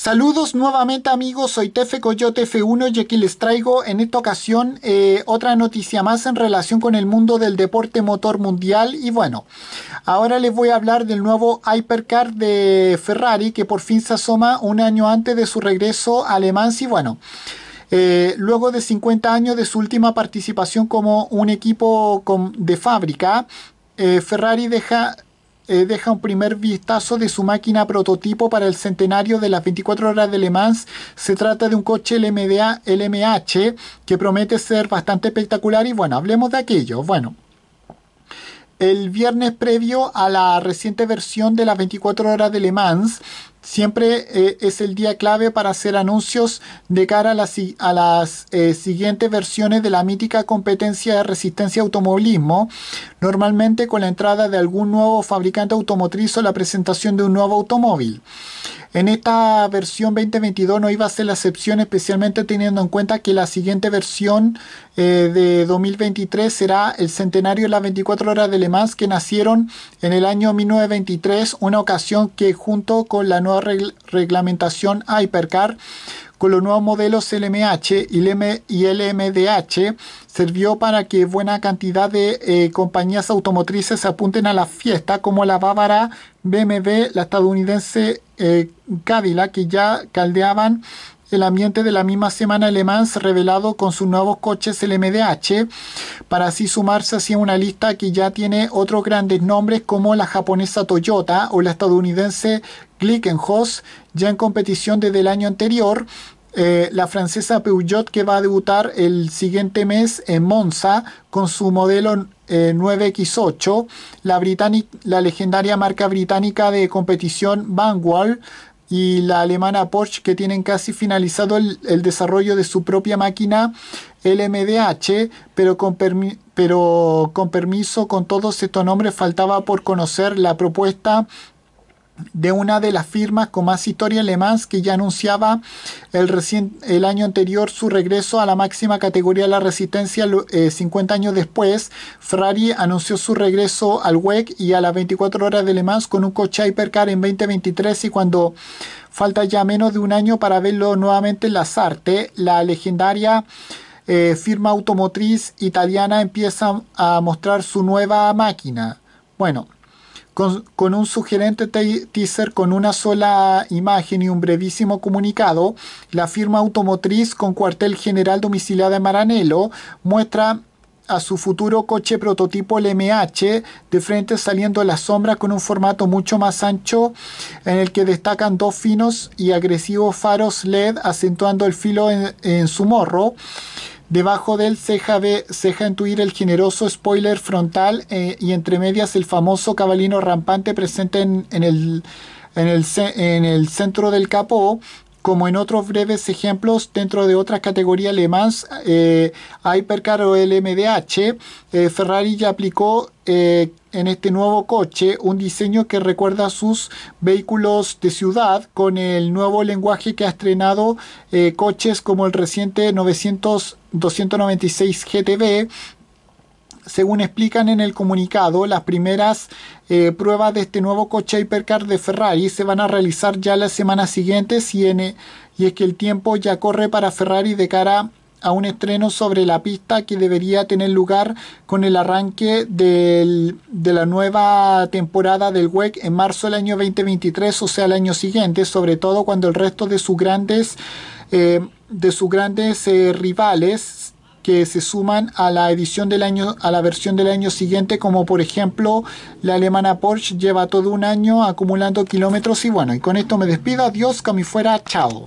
Saludos nuevamente amigos, soy Tefe Coyote F1 y aquí les traigo en esta ocasión eh, otra noticia más en relación con el mundo del deporte motor mundial y bueno, ahora les voy a hablar del nuevo Hypercar de Ferrari que por fin se asoma un año antes de su regreso a Le y bueno. Eh, luego de 50 años de su última participación como un equipo de fábrica, eh, Ferrari deja eh, deja un primer vistazo de su máquina prototipo para el centenario de las 24 horas de Le Mans. Se trata de un coche LMDA LMH que promete ser bastante espectacular y bueno, hablemos de aquello. Bueno, el viernes previo a la reciente versión de las 24 horas de Le Mans, siempre eh, es el día clave para hacer anuncios de cara a las, eh, siguientes versiones de la mítica competencia de resistencia automovilismo, normalmente con la entrada de algún nuevo fabricante automotriz o la presentación de un nuevo automóvil. En esta versión 2022 no iba a ser la excepción, especialmente teniendo en cuenta que la siguiente versión eh, de 2023 será el centenario de las 24 horas de Le Mans que nacieron en el año 1923, una ocasión que junto con la nueva reglamentación Hypercar con los nuevos modelos LMH y LMDH sirvió para que buena cantidad de eh, compañías automotrices se apunten a la fiesta, como la bávara BMW, la estadounidense Cádila, eh, Cadillac, que ya caldeaban el ambiente de la misma semana, Le Mans revelado con sus nuevos coches LMDH, para así sumarse a una lista que ya tiene otros grandes nombres como la japonesa Toyota o la estadounidense Glickenhaus, ya en competición desde el año anterior. Eh, la francesa Peugeot que va a debutar el siguiente mes en Monza con su modelo 9X8, eh, la, la, legendaria marca británica de competición Vanguard y la alemana Porsche que tienen casi finalizado el, desarrollo de su propia máquina LMDH, pero con, pero con permiso, con todos estos nombres faltaba por conocer la propuesta de una de las firmas con más historia Mans que ya anunciaba el, el, año anterior su regreso a la máxima categoría de la resistencia 50 eh, años después. Ferrari anunció su regreso al WEC y a las 24 horas de Le Mans con un coche Hypercar en 2023 y cuando falta ya menos de un año para verlo nuevamente en la Sarte la legendaria... Eh, firma automotriz italiana empieza a mostrar su nueva máquina. Bueno, con, un sugerente teaser con una sola imagen y un brevísimo comunicado, la firma automotriz con cuartel general domiciliada en Maranelo muestra a su futuro coche prototipo LMH de frente saliendo a la sombra con un formato mucho más ancho en el que destacan dos finos y agresivos faros LED acentuando el filo en su morro Debajo del ceja B, ceja intuir el generoso spoiler frontal eh, y entre medias el famoso cabalino rampante presente en, en el en el, en el centro del capó como en otros breves ejemplos dentro de otras categorías Le eh, Hypercar o el MDH, eh, Ferrari ya aplicó eh, en este nuevo coche un diseño que recuerda a sus vehículos de ciudad con el nuevo lenguaje que ha estrenado coches como el reciente 900 296 GTB, según explican en el comunicado, las primeras eh, pruebas de este nuevo coche Hypercar de Ferrari se van a realizar ya la semana siguiente... y, es que el tiempo ya corre para Ferrari de cara a un estreno sobre la pista que debería tener lugar con el arranque de la nueva temporada del WEC en marzo del año 2023, o sea, el año siguiente, sobre todo cuando el resto de sus grandes, eh, de sus grandes eh, rivales que se suman a la edición del año a la versión del año siguiente como por ejemplo la alemana Porsche lleva todo un año acumulando kilómetros y bueno y con esto me despido adiós fuera chao